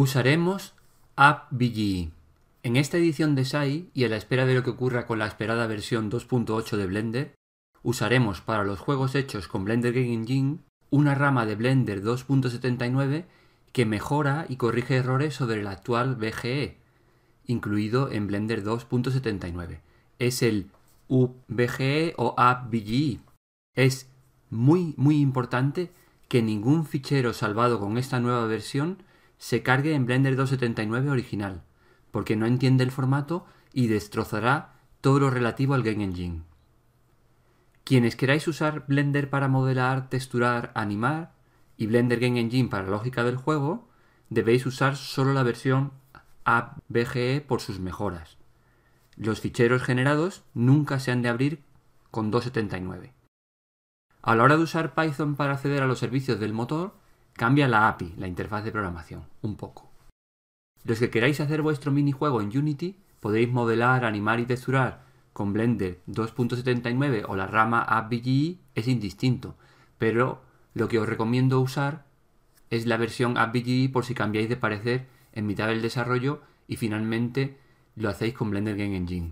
Usaremos AppBGE. En esta edición de SAI y a la espera de lo que ocurra con la esperada versión 2.8 de Blender, usaremos para los juegos hechos con Blender Game Engine una rama de Blender 2.79 que mejora y corrige errores sobre el actual BGE, incluido en Blender 2.79. Es el UBGE o AppBGE. Es muy, muy importante que ningún fichero salvado con esta nueva versión se cargue en Blender 2.79 original, porque no entiende el formato y destrozará todo lo relativo al Game Engine. Quienes queráis usar Blender para modelar, texturar, animar y Blender Game Engine para la lógica del juego, debéis usar solo la versión ABGE por sus mejoras. Los ficheros generados nunca se han de abrir con 279. A la hora de usar Python para acceder a los servicios del motor, Cambia la API, la interfaz de programación, un poco. Los que queráis hacer vuestro minijuego en Unity, podéis modelar, animar y texturar con Blender 2.79 o la rama AppBGE, es indistinto, pero lo que os recomiendo usar es la versión AppBGE por si cambiáis de parecer en mitad del desarrollo y finalmente lo hacéis con Blender Game Engine.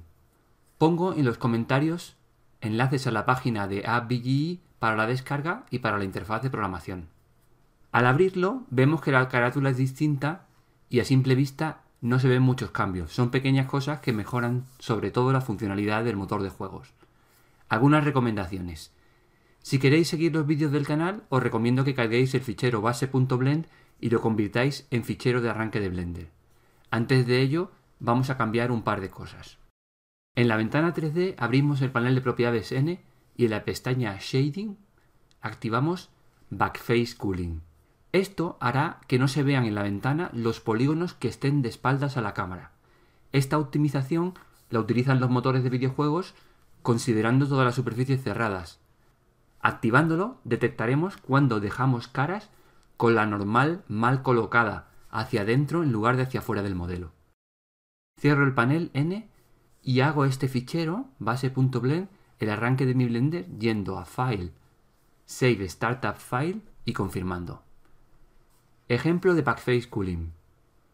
Pongo en los comentarios enlaces a la página de AppBGE para la descarga y para la interfaz de programación. Al abrirlo vemos que la carátula es distinta y a simple vista no se ven muchos cambios, son pequeñas cosas que mejoran sobre todo la funcionalidad del motor de juegos. Algunas recomendaciones. Si queréis seguir los vídeos del canal, os recomiendo que carguéis el fichero base.blend y lo convirtáis en fichero de arranque de Blender. Antes de ello, vamos a cambiar un par de cosas. En la ventana 3D abrimos el panel de propiedades N y en la pestaña Shading activamos Backface Cooling. Esto hará que no se vean en la ventana los polígonos que estén de espaldas a la cámara. Esta optimización la utilizan los motores de videojuegos considerando todas las superficies cerradas. Activándolo detectaremos cuando dejamos caras con la normal mal colocada hacia adentro en lugar de hacia afuera del modelo. Cierro el panel N y hago este fichero base.blend el arranque de mi Blender yendo a File, Save Startup File y confirmando. Ejemplo de Backface Cooling.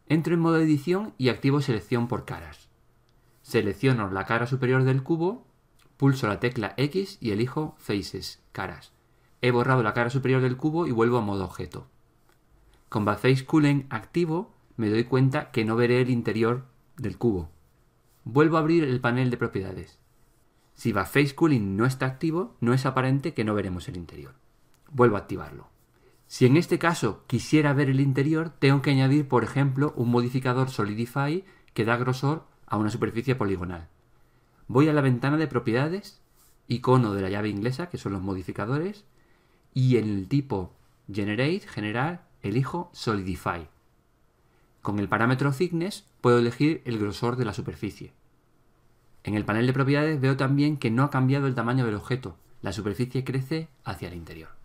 Entro en modo edición y activo selección por caras. Selecciono la cara superior del cubo, pulso la tecla X y elijo Faces, caras. He borrado la cara superior del cubo y vuelvo a modo objeto. Con Backface Cooling activo me doy cuenta que no veré el interior del cubo. Vuelvo a abrir el panel de propiedades. Si Backface Cooling no está activo, no es aparente que no veremos el interior. Vuelvo a activarlo. Si en este caso quisiera ver el interior, tengo que añadir, por ejemplo, un modificador Solidify que da grosor a una superficie poligonal. Voy a la ventana de propiedades, icono de la llave inglesa, que son los modificadores, y en el tipo Generate, generar, elijo Solidify. Con el parámetro thickness puedo elegir el grosor de la superficie. En el panel de propiedades veo también que no ha cambiado el tamaño del objeto, la superficie crece hacia el interior.